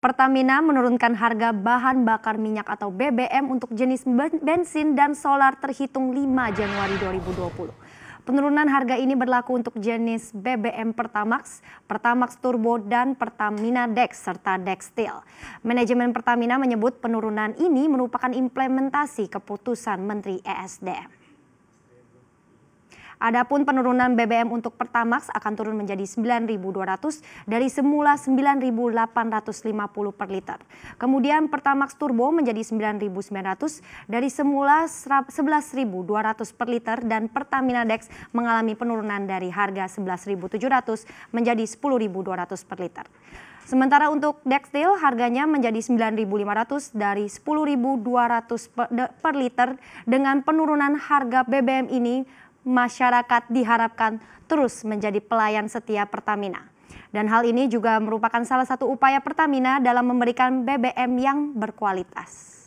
Pertamina menurunkan harga bahan bakar minyak atau BBM untuk jenis bensin dan solar terhitung 5 Januari 2020. Penurunan harga ini berlaku untuk jenis BBM Pertamax, Pertamax Turbo, dan Pertamina Dex serta Dex Steel. Manajemen Pertamina menyebut penurunan ini merupakan implementasi keputusan Menteri ESDM. Adapun penurunan BBM untuk Pertamax akan turun menjadi 9.200 dari semula 9.850 per liter. Kemudian Pertamax Turbo menjadi 9.900 dari semula 11.200 per liter dan Pertamina Dex mengalami penurunan dari harga 11.700 menjadi 10.200 per liter. Sementara untuk Dextil harganya menjadi 9.500 dari 10.200 per, per liter dengan penurunan harga BBM ini masyarakat diharapkan terus menjadi pelayan setia Pertamina. Dan hal ini juga merupakan salah satu upaya Pertamina dalam memberikan BBM yang berkualitas.